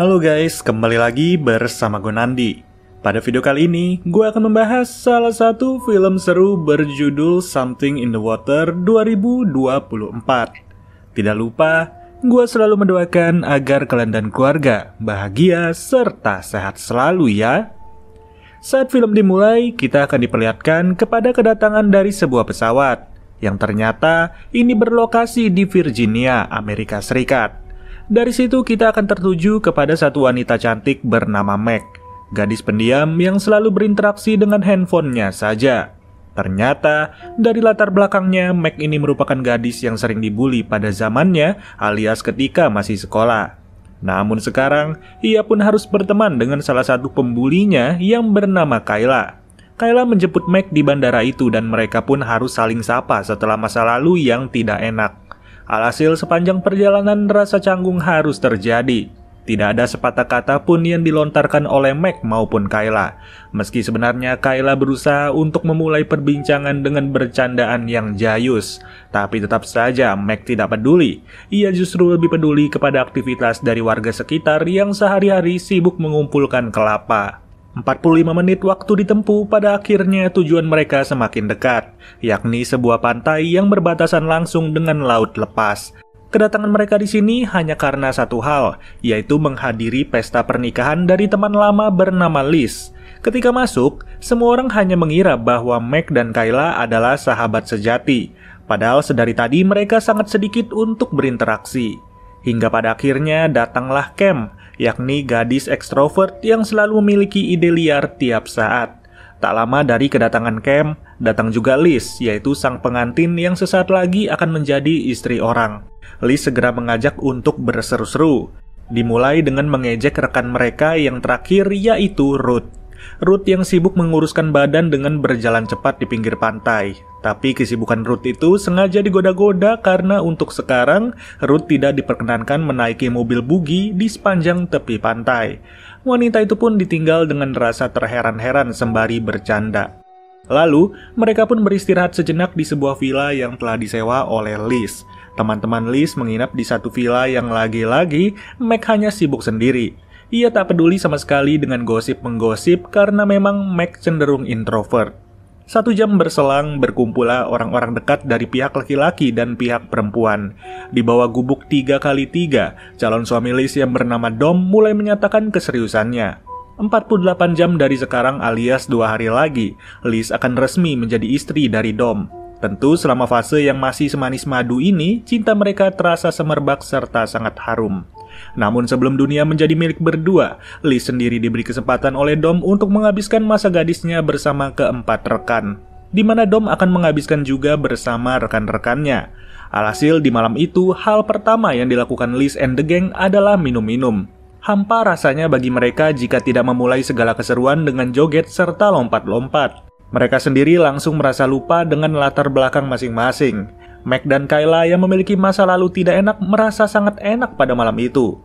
Halo guys, kembali lagi bersama gue Nandi. Pada video kali ini, gue akan membahas salah satu film seru berjudul Something in the Water 2024. Tidak lupa, gue selalu mendoakan agar kalian dan keluarga bahagia serta sehat selalu ya. Saat film dimulai, kita akan diperlihatkan kepada kedatangan dari sebuah pesawat yang ternyata ini berlokasi di Virginia, Amerika Serikat. Dari situ kita akan tertuju kepada satu wanita cantik bernama Meg, gadis pendiam yang selalu berinteraksi dengan handphonenya saja. Ternyata, dari latar belakangnya, Meg ini merupakan gadis yang sering dibully pada zamannya alias ketika masih sekolah. Namun sekarang, ia pun harus berteman dengan salah satu pembulinya yang bernama Kayla. Kayla menjemput Meg di bandara itu dan mereka pun harus saling sapa setelah masa lalu yang tidak enak. Alhasil sepanjang perjalanan rasa canggung harus terjadi. Tidak ada sepatah kata pun yang dilontarkan oleh Mac maupun Kayla. Meski sebenarnya Kayla berusaha untuk memulai perbincangan dengan bercandaan yang jayus, tapi tetap saja Mac tidak peduli. Ia justru lebih peduli kepada aktivitas dari warga sekitar yang sehari-hari sibuk mengumpulkan kelapa. 45 menit waktu ditempuh pada akhirnya tujuan mereka semakin dekat, yakni sebuah pantai yang berbatasan langsung dengan laut lepas. Kedatangan mereka di sini hanya karena satu hal, yaitu menghadiri pesta pernikahan dari teman lama bernama Liz. Ketika masuk, semua orang hanya mengira bahwa Mac dan Kayla adalah sahabat sejati, padahal sedari tadi mereka sangat sedikit untuk berinteraksi. Hingga pada akhirnya datanglah Cam, yakni gadis ekstrovert yang selalu memiliki ide liar tiap saat. Tak lama dari kedatangan Cam, datang juga Liz, yaitu sang pengantin yang sesaat lagi akan menjadi istri orang. Liz segera mengajak untuk berseru-seru. Dimulai dengan mengejek rekan mereka yang terakhir yaitu Ruth. Ruth yang sibuk menguruskan badan dengan berjalan cepat di pinggir pantai. Tapi kesibukan Ruth itu sengaja digoda-goda karena untuk sekarang Ruth tidak diperkenankan menaiki mobil bugi di sepanjang tepi pantai. Wanita itu pun ditinggal dengan rasa terheran-heran sembari bercanda. Lalu, mereka pun beristirahat sejenak di sebuah villa yang telah disewa oleh Liz. Teman-teman Liz menginap di satu villa yang lagi-lagi Mac hanya sibuk sendiri. Ia tak peduli sama sekali dengan gosip-menggosip karena memang Mac cenderung introvert. Satu jam berselang, berkumpullah orang-orang dekat dari pihak laki-laki dan pihak perempuan. Di bawah gubuk tiga kali tiga, calon suami Liz yang bernama Dom mulai menyatakan keseriusannya. 48 jam dari sekarang alias dua hari lagi, Liz akan resmi menjadi istri dari Dom. Tentu selama fase yang masih semanis madu ini, cinta mereka terasa semerbak serta sangat harum. Namun sebelum dunia menjadi milik berdua, Lee sendiri diberi kesempatan oleh Dom untuk menghabiskan masa gadisnya bersama keempat rekan di mana Dom akan menghabiskan juga bersama rekan-rekannya. Alhasil di malam itu, hal pertama yang dilakukan Liz and the Gang adalah minum-minum. Hampa rasanya bagi mereka jika tidak memulai segala keseruan dengan joget serta lompat-lompat. Mereka sendiri langsung merasa lupa dengan latar belakang masing-masing. Mac dan Kayla yang memiliki masa lalu tidak enak merasa sangat enak pada malam itu.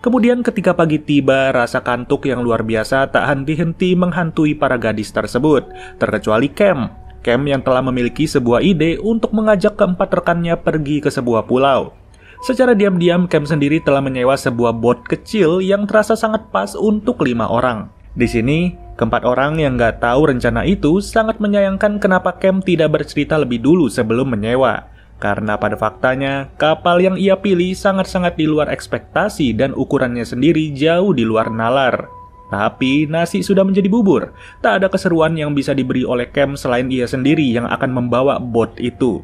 Kemudian ketika pagi tiba, rasa kantuk yang luar biasa tak henti-henti menghantui para gadis tersebut, terkecuali Cam. Cam yang telah memiliki sebuah ide untuk mengajak keempat rekannya pergi ke sebuah pulau. Secara diam-diam, Cam sendiri telah menyewa sebuah bot kecil yang terasa sangat pas untuk lima orang. Di sini, keempat orang yang gak tahu rencana itu sangat menyayangkan kenapa Cam tidak bercerita lebih dulu sebelum menyewa. Karena pada faktanya, kapal yang ia pilih sangat-sangat di luar ekspektasi dan ukurannya sendiri jauh di luar nalar. Tapi nasi sudah menjadi bubur, tak ada keseruan yang bisa diberi oleh Kem selain ia sendiri yang akan membawa bot itu.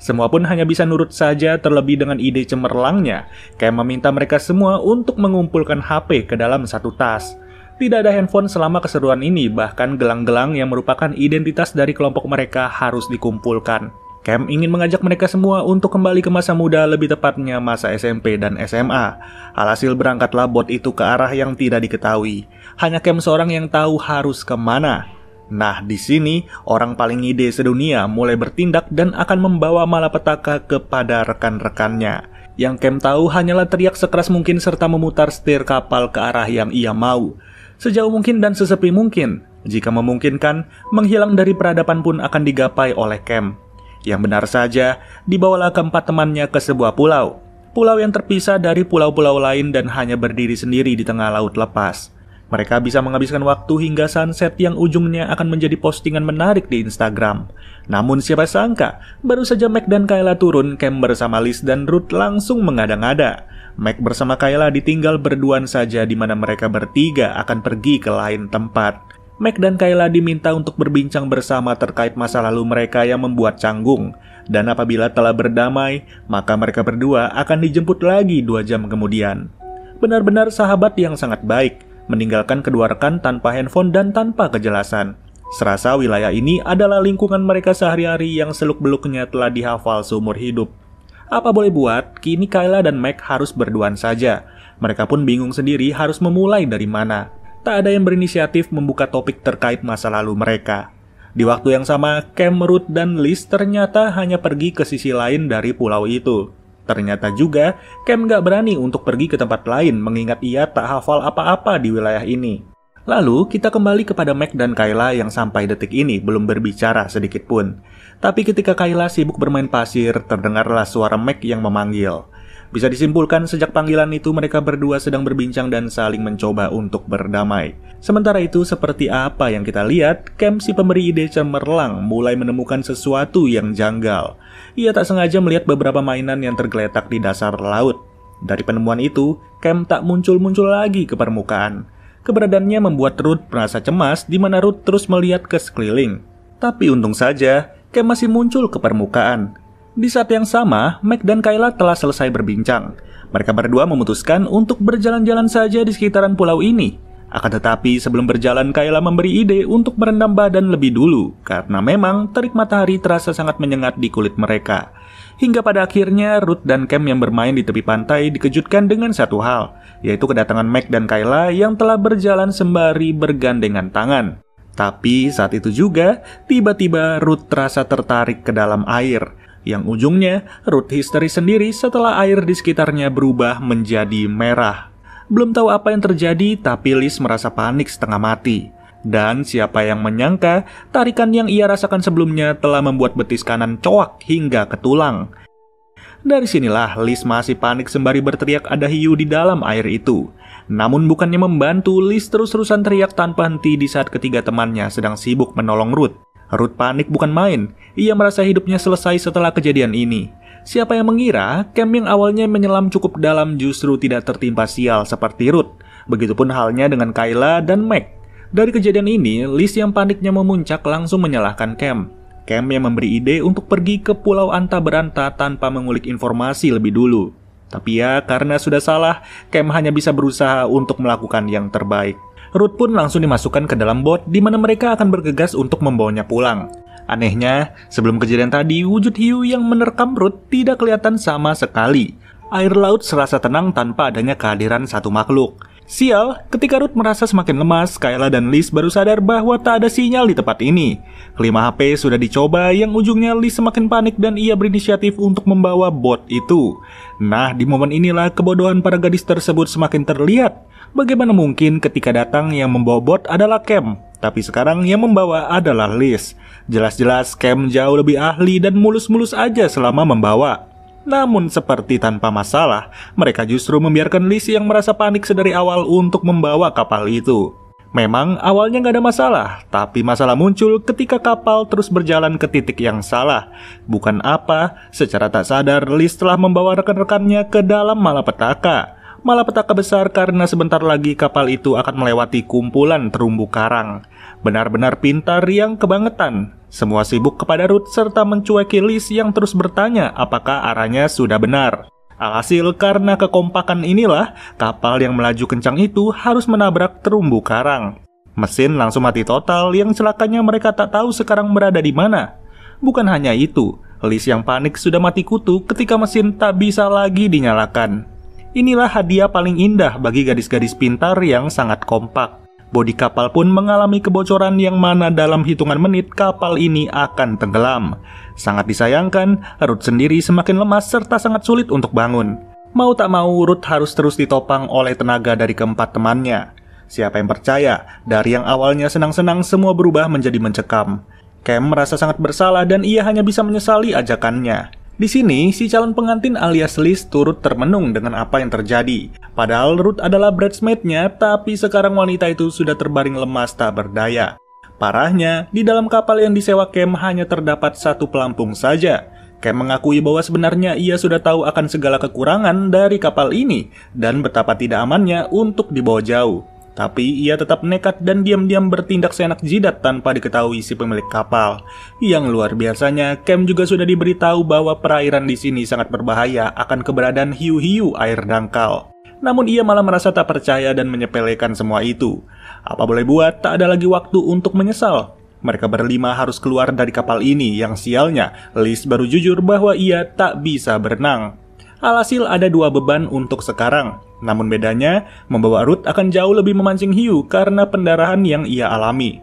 Semua pun hanya bisa nurut saja terlebih dengan ide cemerlangnya. Kem meminta mereka semua untuk mengumpulkan HP ke dalam satu tas. Tidak ada handphone selama keseruan ini, bahkan gelang-gelang yang merupakan identitas dari kelompok mereka harus dikumpulkan. Cam ingin mengajak mereka semua untuk kembali ke masa muda, lebih tepatnya masa SMP dan SMA. Alhasil berangkatlah bot itu ke arah yang tidak diketahui. Hanya Cam seorang yang tahu harus kemana. Nah, di sini orang paling ide sedunia mulai bertindak dan akan membawa malapetaka kepada rekan-rekannya. Yang Cam tahu hanyalah teriak sekeras mungkin serta memutar setir kapal ke arah yang ia mau. Sejauh mungkin dan sesepi mungkin, jika memungkinkan, menghilang dari peradaban pun akan digapai oleh Cam. Yang benar saja, dibawalah keempat temannya ke sebuah pulau. Pulau yang terpisah dari pulau-pulau lain dan hanya berdiri sendiri di tengah laut lepas. Mereka bisa menghabiskan waktu hingga sunset yang ujungnya akan menjadi postingan menarik di Instagram. Namun siapa sangka, baru saja Mac dan Kayla turun, Cam bersama Liz dan Ruth langsung mengada-ngada. Mac bersama Kayla ditinggal berduaan saja di mana mereka bertiga akan pergi ke lain tempat. Mac dan Kayla diminta untuk berbincang bersama terkait masa lalu mereka yang membuat canggung. Dan apabila telah berdamai, maka mereka berdua akan dijemput lagi dua jam kemudian. Benar-benar sahabat yang sangat baik, meninggalkan kedua rekan tanpa handphone dan tanpa kejelasan. Serasa wilayah ini adalah lingkungan mereka sehari-hari yang seluk-beluknya telah dihafal seumur hidup. Apa boleh buat, kini Kayla dan Mac harus berduaan saja. Mereka pun bingung sendiri harus memulai dari mana tak ada yang berinisiatif membuka topik terkait masa lalu mereka. Di waktu yang sama, Camerut dan Liz ternyata hanya pergi ke sisi lain dari pulau itu. Ternyata juga, Cam gak berani untuk pergi ke tempat lain mengingat ia tak hafal apa-apa di wilayah ini. Lalu, kita kembali kepada Mac dan Kayla yang sampai detik ini belum berbicara sedikit pun. Tapi ketika Kayla sibuk bermain pasir, terdengarlah suara Mac yang memanggil. Bisa disimpulkan, sejak panggilan itu mereka berdua sedang berbincang dan saling mencoba untuk berdamai. Sementara itu, seperti apa yang kita lihat, Kemp si pemberi ide cemerlang mulai menemukan sesuatu yang janggal. Ia tak sengaja melihat beberapa mainan yang tergeletak di dasar laut. Dari penemuan itu, Kemp tak muncul-muncul lagi ke permukaan. Keberadaannya membuat Ruth merasa cemas di mana Ruth terus melihat ke sekeliling. Tapi untung saja, Kemp masih muncul ke permukaan di saat yang sama, Mac dan Kayla telah selesai berbincang. Mereka berdua memutuskan untuk berjalan-jalan saja di sekitaran pulau ini. Akan tetapi sebelum berjalan Kayla memberi ide untuk merendam badan lebih dulu karena memang terik matahari terasa sangat menyengat di kulit mereka. Hingga pada akhirnya Ruth dan Cam yang bermain di tepi pantai dikejutkan dengan satu hal, yaitu kedatangan Mac dan Kayla yang telah berjalan sembari bergandengan tangan. Tapi saat itu juga, tiba-tiba Ruth terasa tertarik ke dalam air yang ujungnya Ruth histeris sendiri setelah air di sekitarnya berubah menjadi merah. Belum tahu apa yang terjadi, tapi Liz merasa panik setengah mati. Dan siapa yang menyangka, tarikan yang ia rasakan sebelumnya telah membuat betis kanan coak hingga ke tulang. Dari sinilah Liz masih panik sembari berteriak ada hiu di dalam air itu. Namun bukannya membantu, Liz terus-terusan teriak tanpa henti di saat ketiga temannya sedang sibuk menolong Ruth. Ruth panik bukan main. Ia merasa hidupnya selesai setelah kejadian ini. Siapa yang mengira Cam yang awalnya menyelam cukup dalam justru tidak tertimpa sial seperti Ruth. Begitupun halnya dengan Kayla dan Mac. Dari kejadian ini, Liz yang paniknya memuncak langsung menyalahkan Cam. Cam yang memberi ide untuk pergi ke Pulau Anta Beranta tanpa mengulik informasi lebih dulu. Tapi ya, karena sudah salah, Cam hanya bisa berusaha untuk melakukan yang terbaik. Ruth pun langsung dimasukkan ke dalam bot di mana mereka akan bergegas untuk membawanya pulang. Anehnya, sebelum kejadian tadi, wujud hiu yang menerkam Ruth tidak kelihatan sama sekali. Air laut serasa tenang tanpa adanya kehadiran satu makhluk. Sial, ketika Ruth merasa semakin lemas, Kayla dan Liz baru sadar bahwa tak ada sinyal di tempat ini. Kelima HP sudah dicoba yang ujungnya Liz semakin panik dan ia berinisiatif untuk membawa bot itu. Nah, di momen inilah kebodohan para gadis tersebut semakin terlihat. Bagaimana mungkin ketika datang yang membawa bot adalah Cam, tapi sekarang yang membawa adalah Liz. Jelas-jelas Cam jauh lebih ahli dan mulus-mulus aja selama membawa. Namun seperti tanpa masalah, mereka justru membiarkan Liz yang merasa panik sedari awal untuk membawa kapal itu. Memang awalnya nggak ada masalah, tapi masalah muncul ketika kapal terus berjalan ke titik yang salah. Bukan apa, secara tak sadar Liz telah membawa rekan-rekannya ke dalam malapetaka. Malah malapetaka besar karena sebentar lagi kapal itu akan melewati kumpulan terumbu karang. Benar-benar pintar yang kebangetan. Semua sibuk kepada Ruth serta mencueki Liz yang terus bertanya apakah arahnya sudah benar. Alhasil karena kekompakan inilah, kapal yang melaju kencang itu harus menabrak terumbu karang. Mesin langsung mati total yang celakanya mereka tak tahu sekarang berada di mana. Bukan hanya itu, Liz yang panik sudah mati kutu ketika mesin tak bisa lagi dinyalakan. Inilah hadiah paling indah bagi gadis-gadis pintar yang sangat kompak. Bodi kapal pun mengalami kebocoran yang mana dalam hitungan menit kapal ini akan tenggelam. Sangat disayangkan, Ruth sendiri semakin lemas serta sangat sulit untuk bangun. Mau tak mau, Ruth harus terus ditopang oleh tenaga dari keempat temannya. Siapa yang percaya, dari yang awalnya senang-senang semua berubah menjadi mencekam. Cam merasa sangat bersalah dan ia hanya bisa menyesali ajakannya. Di sini, si calon pengantin alias Liz turut termenung dengan apa yang terjadi. Padahal Ruth adalah bridesmaidnya, tapi sekarang wanita itu sudah terbaring lemas tak berdaya. Parahnya, di dalam kapal yang disewa Cam hanya terdapat satu pelampung saja. Cam mengakui bahwa sebenarnya ia sudah tahu akan segala kekurangan dari kapal ini, dan betapa tidak amannya untuk dibawa jauh. Tapi ia tetap nekat dan diam-diam bertindak seenak jidat tanpa diketahui si pemilik kapal. Yang luar biasanya, Cam juga sudah diberitahu bahwa perairan di sini sangat berbahaya akan keberadaan hiu-hiu air dangkal. Namun ia malah merasa tak percaya dan menyepelekan semua itu. Apa boleh buat, tak ada lagi waktu untuk menyesal. Mereka berlima harus keluar dari kapal ini yang sialnya, Liz baru jujur bahwa ia tak bisa berenang. Alhasil ada dua beban untuk sekarang. Namun bedanya, membawa Ruth akan jauh lebih memancing hiu karena pendarahan yang ia alami.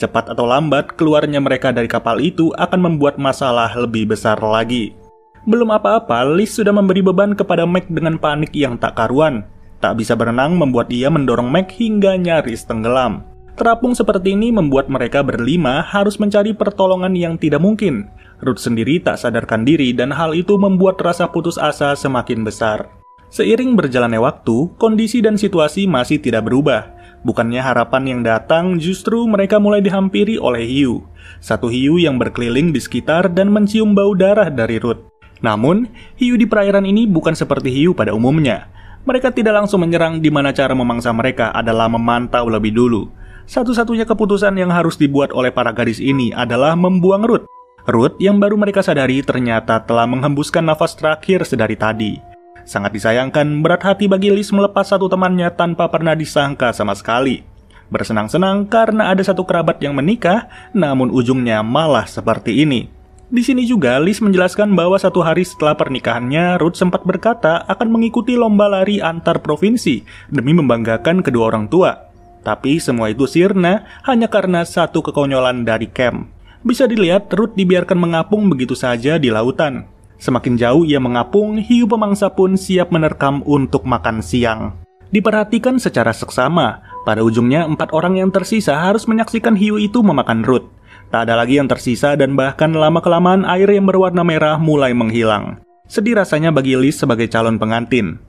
Cepat atau lambat, keluarnya mereka dari kapal itu akan membuat masalah lebih besar lagi. Belum apa-apa, Liz sudah memberi beban kepada Mac dengan panik yang tak karuan. Tak bisa berenang membuat ia mendorong Mac hingga nyaris tenggelam. Terapung seperti ini membuat mereka berlima harus mencari pertolongan yang tidak mungkin. Ruth sendiri tak sadarkan diri dan hal itu membuat rasa putus asa semakin besar. Seiring berjalannya waktu, kondisi dan situasi masih tidak berubah. Bukannya harapan yang datang, justru mereka mulai dihampiri oleh hiu. Satu hiu yang berkeliling di sekitar dan mencium bau darah dari Ruth. Namun, hiu di perairan ini bukan seperti hiu pada umumnya. Mereka tidak langsung menyerang di mana cara memangsa mereka adalah memantau lebih dulu satu-satunya keputusan yang harus dibuat oleh para gadis ini adalah membuang Ruth. Ruth yang baru mereka sadari ternyata telah menghembuskan nafas terakhir sedari tadi. Sangat disayangkan berat hati bagi Liz melepas satu temannya tanpa pernah disangka sama sekali. Bersenang-senang karena ada satu kerabat yang menikah, namun ujungnya malah seperti ini. Di sini juga Liz menjelaskan bahwa satu hari setelah pernikahannya, Ruth sempat berkata akan mengikuti lomba lari antar provinsi demi membanggakan kedua orang tua. Tapi semua itu sirna hanya karena satu kekonyolan dari Cam. Bisa dilihat Ruth dibiarkan mengapung begitu saja di lautan. Semakin jauh ia mengapung, hiu pemangsa pun siap menerkam untuk makan siang. Diperhatikan secara seksama, pada ujungnya empat orang yang tersisa harus menyaksikan hiu itu memakan Ruth. Tak ada lagi yang tersisa dan bahkan lama-kelamaan air yang berwarna merah mulai menghilang. Sedih rasanya bagi Liz sebagai calon pengantin.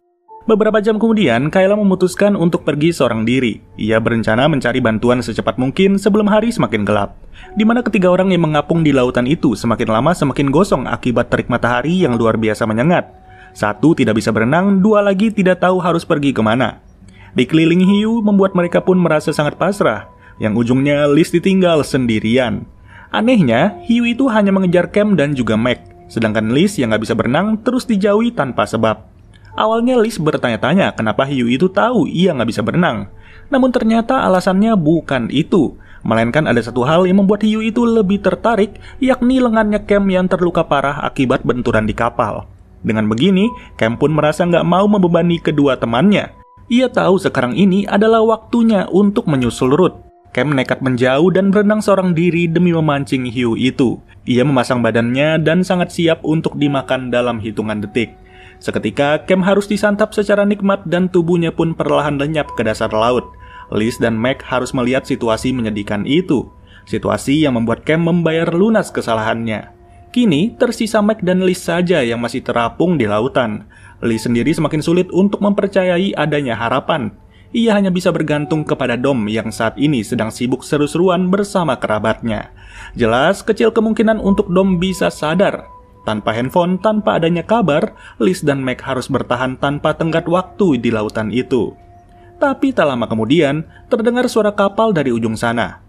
Beberapa jam kemudian, Kayla memutuskan untuk pergi seorang diri. Ia berencana mencari bantuan secepat mungkin sebelum hari semakin gelap. Di mana ketiga orang yang mengapung di lautan itu semakin lama semakin gosong akibat terik matahari yang luar biasa menyengat. Satu tidak bisa berenang, dua lagi tidak tahu harus pergi kemana. Dikelilingi hiu membuat mereka pun merasa sangat pasrah, yang ujungnya Liz ditinggal sendirian. Anehnya, hiu itu hanya mengejar Cam dan juga Mac, sedangkan Liz yang gak bisa berenang terus dijauhi tanpa sebab. Awalnya Liz bertanya-tanya kenapa hiu itu tahu ia nggak bisa berenang. Namun ternyata alasannya bukan itu, melainkan ada satu hal yang membuat hiu itu lebih tertarik, yakni lengannya Cam yang terluka parah akibat benturan di kapal. Dengan begini, Cam pun merasa nggak mau membebani kedua temannya. Ia tahu sekarang ini adalah waktunya untuk menyusul Ruth. Cam nekat menjauh dan berenang seorang diri demi memancing hiu itu. Ia memasang badannya dan sangat siap untuk dimakan dalam hitungan detik. Seketika, Kem harus disantap secara nikmat dan tubuhnya pun perlahan lenyap ke dasar laut. Liz dan Mac harus melihat situasi menyedihkan itu. Situasi yang membuat Kem membayar lunas kesalahannya. Kini, tersisa Mac dan Liz saja yang masih terapung di lautan. Liz sendiri semakin sulit untuk mempercayai adanya harapan. Ia hanya bisa bergantung kepada Dom yang saat ini sedang sibuk seru-seruan bersama kerabatnya. Jelas, kecil kemungkinan untuk Dom bisa sadar tanpa handphone, tanpa adanya kabar, Liz dan Mac harus bertahan tanpa tenggat waktu di lautan itu. Tapi tak lama kemudian, terdengar suara kapal dari ujung sana.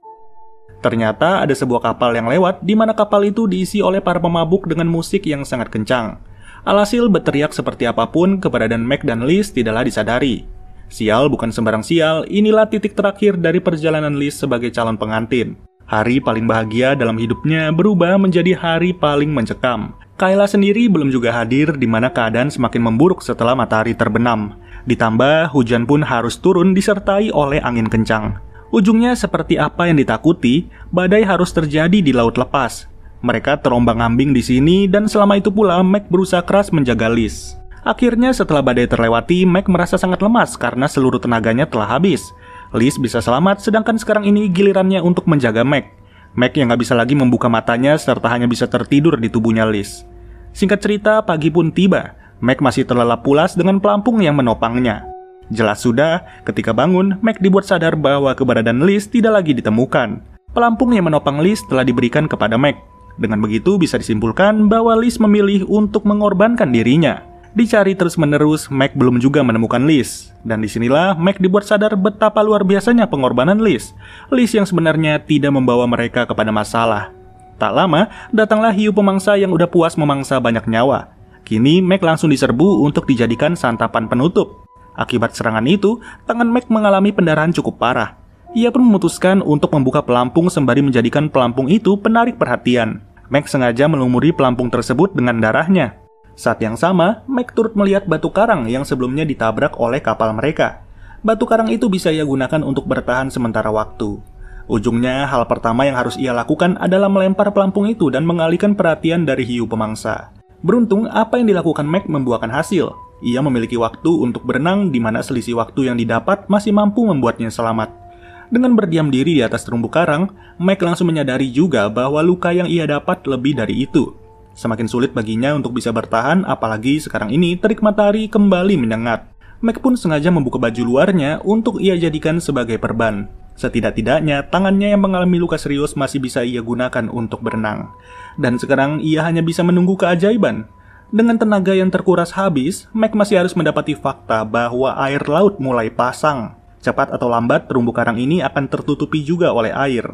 Ternyata ada sebuah kapal yang lewat di mana kapal itu diisi oleh para pemabuk dengan musik yang sangat kencang. Alhasil berteriak seperti apapun, keberadaan Mac dan Liz tidaklah disadari. Sial bukan sembarang sial, inilah titik terakhir dari perjalanan Liz sebagai calon pengantin. Hari paling bahagia dalam hidupnya berubah menjadi hari paling mencekam. Kayla sendiri belum juga hadir di mana keadaan semakin memburuk setelah matahari terbenam. Ditambah hujan pun harus turun disertai oleh angin kencang. Ujungnya seperti apa yang ditakuti, badai harus terjadi di laut lepas. Mereka terombang-ambing di sini dan selama itu pula Mac berusaha keras menjaga Liz. Akhirnya setelah badai terlewati, Mac merasa sangat lemas karena seluruh tenaganya telah habis. Liz bisa selamat sedangkan sekarang ini gilirannya untuk menjaga Mac. Mac yang nggak bisa lagi membuka matanya serta hanya bisa tertidur di tubuhnya Liz. Singkat cerita, pagi pun tiba. Mac masih terlelap pulas dengan pelampung yang menopangnya. Jelas sudah, ketika bangun, Mac dibuat sadar bahwa keberadaan Liz tidak lagi ditemukan. Pelampung yang menopang Liz telah diberikan kepada Mac. Dengan begitu bisa disimpulkan bahwa Liz memilih untuk mengorbankan dirinya. Dicari terus-menerus, Mac belum juga menemukan Liz. Dan disinilah Mac dibuat sadar betapa luar biasanya pengorbanan Liz. Liz yang sebenarnya tidak membawa mereka kepada masalah. Tak lama, datanglah hiu pemangsa yang udah puas memangsa banyak nyawa. Kini Mac langsung diserbu untuk dijadikan santapan penutup. Akibat serangan itu, tangan Mac mengalami pendarahan cukup parah. Ia pun memutuskan untuk membuka pelampung sembari menjadikan pelampung itu penarik perhatian. Mac sengaja melumuri pelampung tersebut dengan darahnya. Saat yang sama, Mac turut melihat batu karang yang sebelumnya ditabrak oleh kapal mereka. Batu karang itu bisa ia gunakan untuk bertahan sementara waktu. Ujungnya, hal pertama yang harus ia lakukan adalah melempar pelampung itu dan mengalihkan perhatian dari hiu pemangsa. Beruntung, apa yang dilakukan Mac membuahkan hasil. Ia memiliki waktu untuk berenang di mana selisih waktu yang didapat masih mampu membuatnya selamat. Dengan berdiam diri di atas terumbu karang, Mike langsung menyadari juga bahwa luka yang ia dapat lebih dari itu. Semakin sulit baginya untuk bisa bertahan, apalagi sekarang ini terik matahari kembali menyengat. Mac pun sengaja membuka baju luarnya untuk ia jadikan sebagai perban. Setidak-tidaknya, tangannya yang mengalami luka serius masih bisa ia gunakan untuk berenang. Dan sekarang ia hanya bisa menunggu keajaiban. Dengan tenaga yang terkuras habis, Mac masih harus mendapati fakta bahwa air laut mulai pasang. Cepat atau lambat, terumbu karang ini akan tertutupi juga oleh air.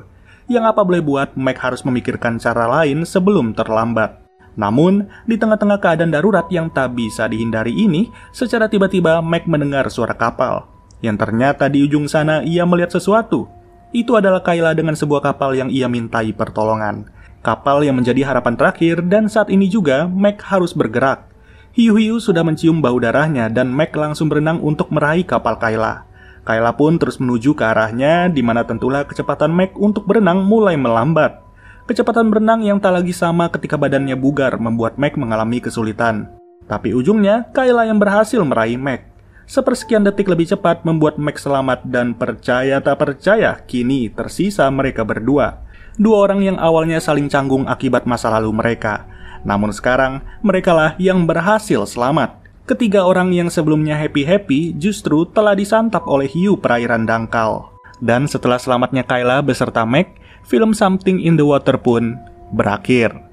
Yang apa boleh buat, Mac harus memikirkan cara lain sebelum terlambat. Namun, di tengah-tengah keadaan darurat yang tak bisa dihindari ini, secara tiba-tiba Mac mendengar suara kapal. Yang ternyata di ujung sana ia melihat sesuatu. Itu adalah Kayla dengan sebuah kapal yang ia mintai pertolongan. Kapal yang menjadi harapan terakhir dan saat ini juga Mac harus bergerak. Hiu-hiu sudah mencium bau darahnya dan Mac langsung berenang untuk meraih kapal Kayla. Kayla pun terus menuju ke arahnya, di mana tentulah kecepatan Mac untuk berenang mulai melambat. Kecepatan berenang yang tak lagi sama ketika badannya bugar membuat Mac mengalami kesulitan. Tapi ujungnya, Kayla yang berhasil meraih Mac. Sepersekian detik lebih cepat membuat Mac selamat dan percaya tak percaya, kini tersisa mereka berdua. Dua orang yang awalnya saling canggung akibat masa lalu mereka. Namun sekarang, merekalah yang berhasil selamat. Ketiga orang yang sebelumnya happy-happy justru telah disantap oleh hiu perairan dangkal. Dan setelah selamatnya Kayla beserta Mac, film Something in the Water pun berakhir.